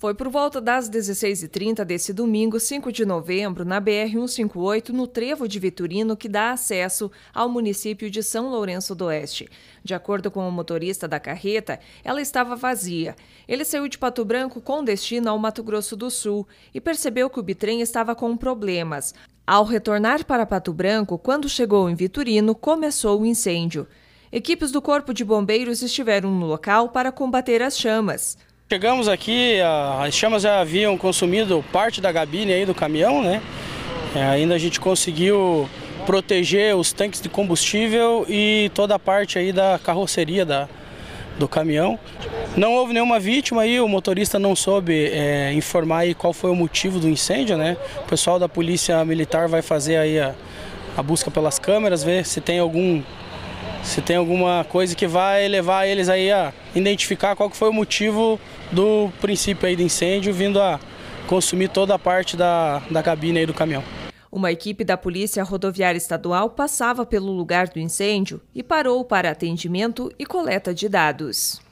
Foi por volta das 16h30 desse domingo, 5 de novembro, na BR-158, no trevo de Vitorino, que dá acesso ao município de São Lourenço do Oeste. De acordo com o motorista da carreta, ela estava vazia. Ele saiu de Pato Branco com destino ao Mato Grosso do Sul e percebeu que o bitrem estava com problemas. Ao retornar para Pato Branco, quando chegou em Vitorino, começou o incêndio. Equipes do Corpo de Bombeiros estiveram no local para combater as chamas. Chegamos aqui, as chamas já haviam consumido parte da gabine aí do caminhão, né? É, ainda a gente conseguiu proteger os tanques de combustível e toda a parte aí da carroceria da, do caminhão. Não houve nenhuma vítima aí, o motorista não soube é, informar aí qual foi o motivo do incêndio, né? O pessoal da polícia militar vai fazer aí a, a busca pelas câmeras, ver se tem algum se tem alguma coisa que vai levar eles aí a identificar qual que foi o motivo do princípio aí do incêndio, vindo a consumir toda a parte da, da cabine aí do caminhão. Uma equipe da Polícia Rodoviária Estadual passava pelo lugar do incêndio e parou para atendimento e coleta de dados.